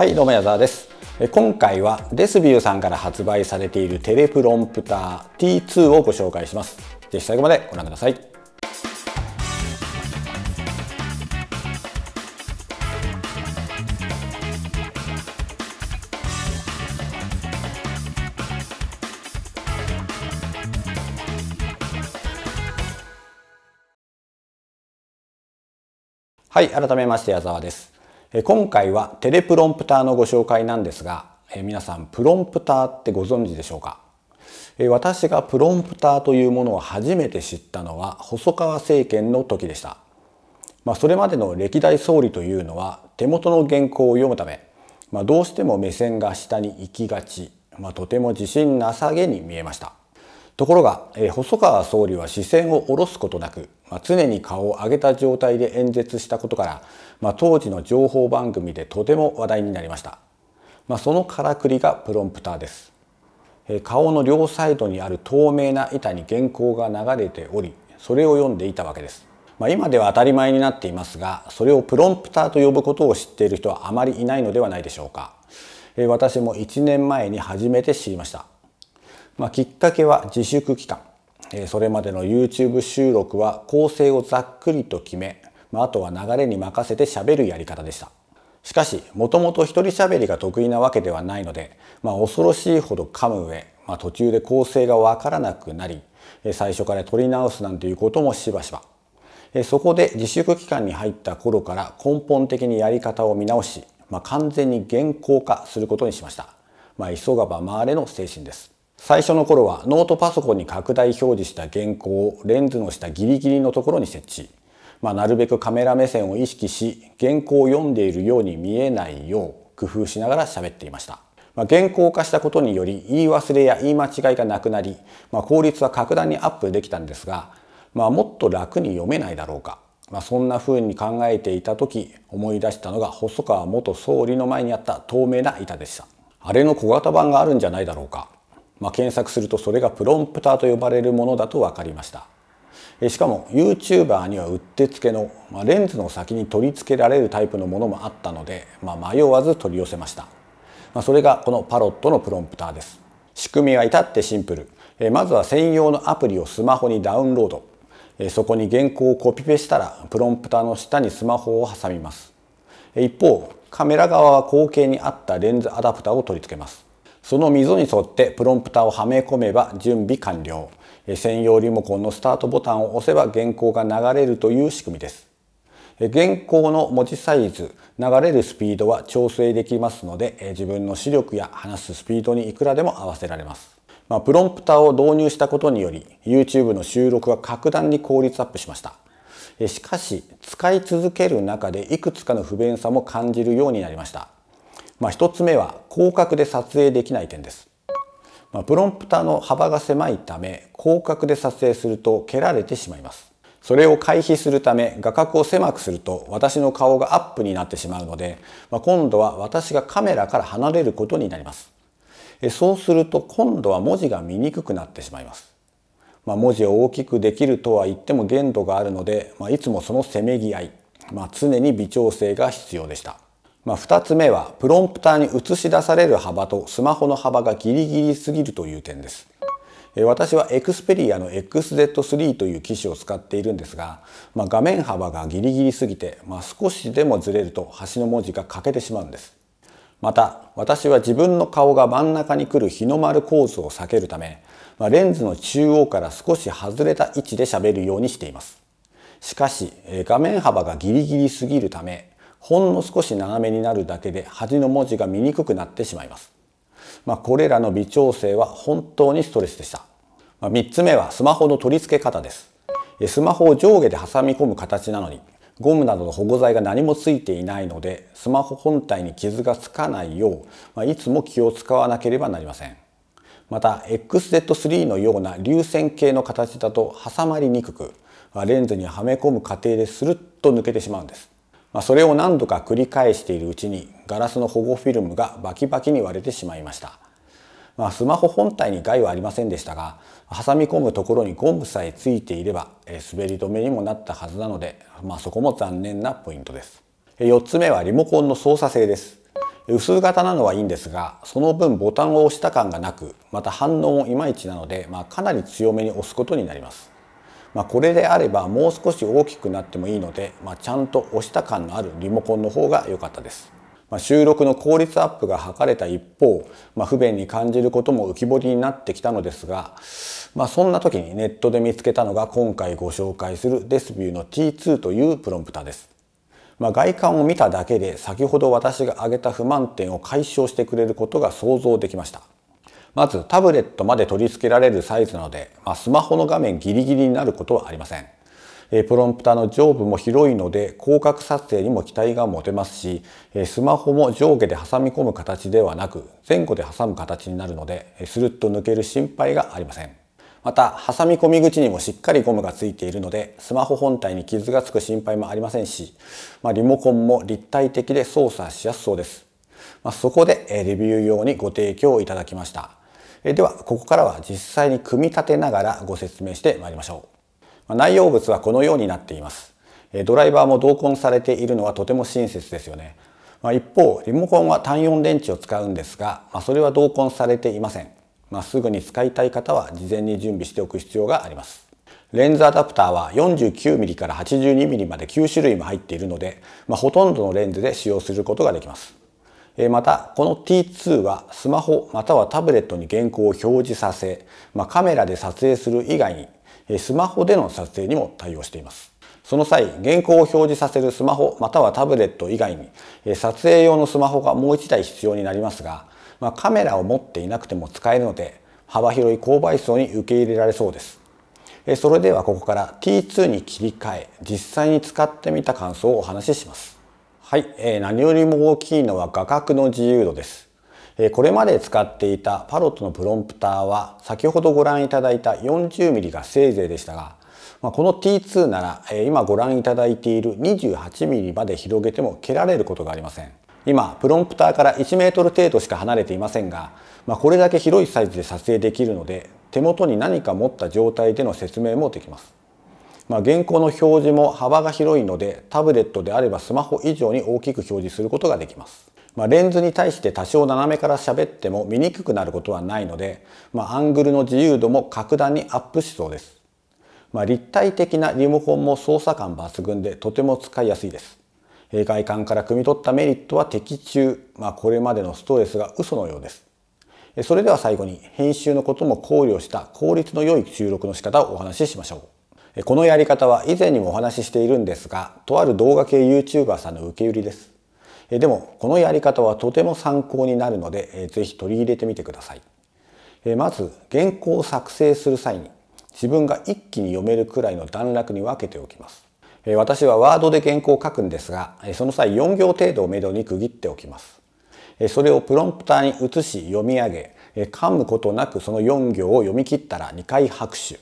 はい、どうも矢沢です。今回はデスビューさんから発売されているテレプロンプター T2 をご紹介します。ぜひ最後までご覧ください。はい、改めまして矢沢です。今回はテレプロンプターのご紹介なんですが、皆さんプロンプターってご存知でしょうか私がプロンプターというものを初めて知ったのは細川政権の時でした。まあ、それまでの歴代総理というのは手元の原稿を読むため、まあ、どうしても目線が下に行きがち、まあ、とても自信なさげに見えました。ところが、え細川総理は視線を下ろすことなく、まあ、常に顔を上げた状態で演説したことから、まあ、当時の情報番組でとても話題になりました、まあ、そのからくりがプロンプターです、え顔の両サイドにある透明な板に原稿が流れておりそれを読んでいたわけです、ま今では当たり前になっていますがそれをプロンプターと呼ぶことを知っている人はあまりいないのではないでしょうか、え私も1年前に初めて知りましたまあ、きっかけは自粛期間。それまでの YouTube 収録は構成をざっくりと決め、まあ、あとは流れに任せて喋るやり方でした。しかし、もともと一人喋りが得意なわけではないので、まあ、恐ろしいほど噛む上、まあ、途中で構成がわからなくなり、最初から取り直すなんていうこともしばしば。そこで自粛期間に入った頃から根本的にやり方を見直し、まあ、完全に現行化することにしました。まあ、急がば回れの精神です。最初の頃はノートパソコンに拡大表示した原稿をレンズの下ギリギリのところに設置、まあ、なるべくカメラ目線を意識し原稿を読んでいるように見えないよう工夫しながら喋っていました、まあ、原稿化したことにより言い忘れや言い間違いがなくなり、まあ、効率は格段にアップできたんですが、まあ、もっと楽に読めないだろうか、まあ、そんな風に考えていた時思い出したのが細川元総理の前にあった透明な板でしたあれの小型版があるんじゃないだろうかまあ、検索するとそれがプロンプターと呼ばれるものだと分かりましたしかも YouTuber にはうってつけの、まあ、レンズの先に取り付けられるタイプのものもあったので、まあ、迷わず取り寄せました、まあ、それがこのパロットのプロンプターです仕組みは至ってシンプルえまずは専用のアプリをスマホにダウンロードえそこに原稿をコピペしたらプロンプターの下にスマホを挟みます一方カメラ側は後傾にあったレンズアダプターを取り付けますその溝に沿ってプロンプターをはめ込めば準備完了。専用リモコンのスタートボタンを押せば原稿が流れるという仕組みです。原稿の文字サイズ、流れるスピードは調整できますので、自分の視力や話すスピードにいくらでも合わせられます。まあ、プロンプターを導入したことにより、YouTube の収録が格段に効率アップしました。しかし、使い続ける中でいくつかの不便さも感じるようになりました。まあ、1つ目は広角で撮影できない点です。まあ、プロンプターの幅が狭いため広角で撮影すると蹴られてしまいます。それを回避するため画角を狭くすると私の顔がアップになってしまうので、まあ、今度は私がカメラから離れることになります。そうすると今度は文字が見にくくなってしまいます。まあ、文字を大きくできるとは言っても限度があるので、まあ、いつもそのせめぎ合い、まあ、常に微調整が必要でした。まあ、2つ目はプロンプターに映し出される幅とスマホの幅がギリギリすぎるという点です。私は Xperia の XZ3 という機種を使っているんですが、まあ、画面幅がギリギリすぎて、まあ、少しでもずれると端の文字が欠けてしまうんです。また私は自分の顔が真ん中に来る日の丸構図を避けるため、まあ、レンズの中央から少し外れた位置で喋るようにしています。しかし画面幅がギリギリすぎるためほんの少し長めになるだけで端の文字が見にくくなってしまいます。まあ、これらの微調整は本当にストレスでした。まあ、3つ目はスマホの取り付け方です。スマホを上下で挟み込む形なのに、ゴムなどの保護剤が何もついていないので、スマホ本体に傷がつかないよう、まあ、いつも気を使わなければなりません。また、XZ3 のような流線形の形だと挟まりにくく、レンズにはめ込む過程でするっと抜けてしまうんです。まあ、それを何度か繰り返しているうちにガラスの保護フィルムがバキバキに割れてしまいました。まあ、スマホ本体に害はありませんでしたが挟み込むところにゴムさえついていれば、えー、滑り止めにもなったはずなので、まあ、そこも残念なポイントです。4つ目はリモコンの操作性です。薄型なのはいいんですがその分ボタンを押した感がなくまた反応もいまいちなので、まあ、かなり強めに押すことになりますまあ、これであればもう少し大きくなってもいいので、まあ、ちゃんと押した感のあるリモコンの方が良かったです。まあ、収録の効率アップが図れた一方、まあ、不便に感じることも浮き彫りになってきたのですが、まあ、そんな時にネットで見つけたのが今回ご紹介するデスビューの T2 というプロンプタです。まあ、外観を見ただけで先ほど私が挙げた不満点を解消してくれることが想像できました。まずタブレットまで取り付けられるサイズなので、まあ、スマホの画面ギリギリになることはありません。プロンプターの上部も広いので広角撮影にも期待が持てますしスマホも上下で挟み込む形ではなく前後で挟む形になるのでスルッと抜ける心配がありませんまた挟み込み口にもしっかりゴムがついているのでスマホ本体に傷がつく心配もありませんし、まあ、リモコンも立体的で操作しやすそうです、まあ、そこでレビュー用にご提供いただきましたえでは、ここからは実際に組み立てながらご説明してまいりましょう。内容物はこのようになっています。ドライバーも同梱されているのはとても親切ですよね。ま一方、リモコンは単4電池を使うんですが、まそれは同梱されていません。まあ、すぐに使いたい方は事前に準備しておく必要があります。レンズアダプターは 49mm から 82mm まで9種類も入っているので、まあ、ほとんどのレンズで使用することができます。また、この T2 はスマホまたはタブレットに原稿を表示させ、まあ、カメラで撮影する以外に、スマホでの撮影にも対応しています。その際、原稿を表示させるスマホまたはタブレット以外に、撮影用のスマホがもう1台必要になりますが、まあ、カメラを持っていなくても使えるので、幅広い購買層に受け入れられそうです。それではここから T2 に切り替え、実際に使ってみた感想をお話しします。はい、えー、何よりも大きいのは画角の自由度です。えー、これまで使っていたパロットのプロンプターは先ほどご覧いただいた 40mm がせいぜいでしたが、まあ、この T2 なら、えー、今ご覧いただいている 28mm まで広げても蹴られることがありません。今プロンプターから1メートル程度しか離れていませんが、まあ、これだけ広いサイズで撮影できるので手元に何か持った状態での説明もできます。まあ、現行の表示も幅が広いのでタブレットであればスマホ以上に大きく表示することができます。まあ、レンズに対して多少斜めから喋っても見にくくなることはないので、まあ、アングルの自由度も格段にアップしそうです。まあ、立体的なリモコンも操作感抜群でとても使いやすいです。外観から汲み取ったメリットは的中、まあ、これまでのストレスが嘘のようです。それでは最後に編集のことも考慮した効率の良い収録の仕方をお話ししましょう。このやり方は以前にもお話ししているんですが、とある動画系 YouTuber さんの受け売りです。でも、このやり方はとても参考になるので、ぜひ取り入れてみてください。まず、原稿を作成する際に、自分が一気に読めるくらいの段落に分けておきます。私はワードで原稿を書くんですが、その際4行程度をめどに区切っておきます。それをプロンプターに移し読み上げ、噛むことなくその4行を読み切ったら2回拍手。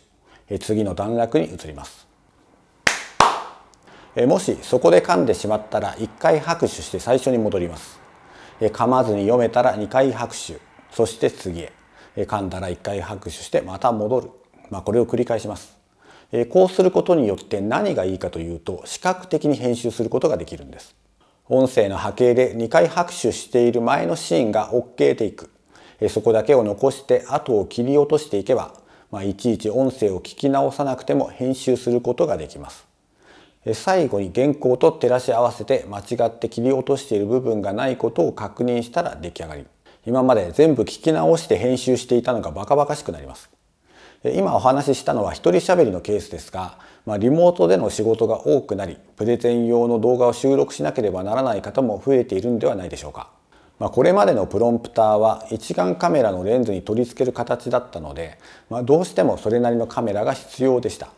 次の段落に移りますもしそこで噛んでしまったら1回拍手して最初に戻ります噛まずに読めたら2回拍手そして次へ噛んだら1回拍手してまた戻る、まあ、これを繰り返しますこうすることによって何がいいかというと視覚的に編集することができるんです音声の波形で2回拍手している前のシーンが OK でいくそこだけを残して後を切り落としていけばまあ、いちいち音声を聞き直さなくても編集することができます。最後に原稿と照らし合わせて間違って切り落としている部分がないことを確認したら出来上がり。今まで全部聞き直して編集していたのがバカバカしくなります。今お話ししたのは一人喋りのケースですが、まあ、リモートでの仕事が多くなり、プレゼン用の動画を収録しなければならない方も増えているんではないでしょうか。まあ、これまでのプロンプターは一眼カメラのレンズに取り付ける形だったので、まあ、どうしてもそれなりのカメラが必要でした。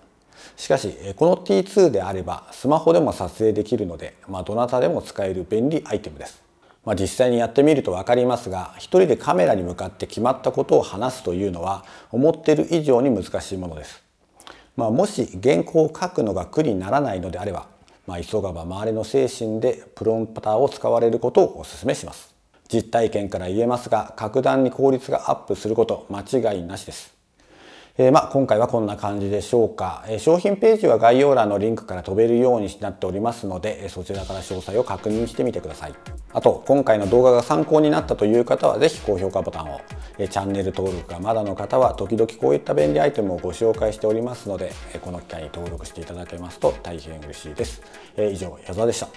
しかしこの T2 であればスマホでも撮影できるので、まあ、どなたでも使える便利アイテムです。まあ、実際にやってみると分かりますが一人でカメラに向かって決まったことを話すというのは思っている以上に難しいものです。まあ、もし原稿を書くのが苦にならないのであれば、まあ、急がば周りの精神でプロンプターを使われることをお勧めします。実体験から言えますが、格段に効率がアップすること間違いなしです。えー、まあ、今回はこんな感じでしょうか、え商品ページは概要欄のリンクから飛べるようになっておりますので、えそちらから詳細を確認してみてくださいあと今回の動画が参考になったという方は是非高評価ボタンを、えチャンネル登録がまだの方は時々こういった便利アイテムをご紹介しておりますので、えこの機会に登録していただけますと大変嬉しいです、え以上矢沢でした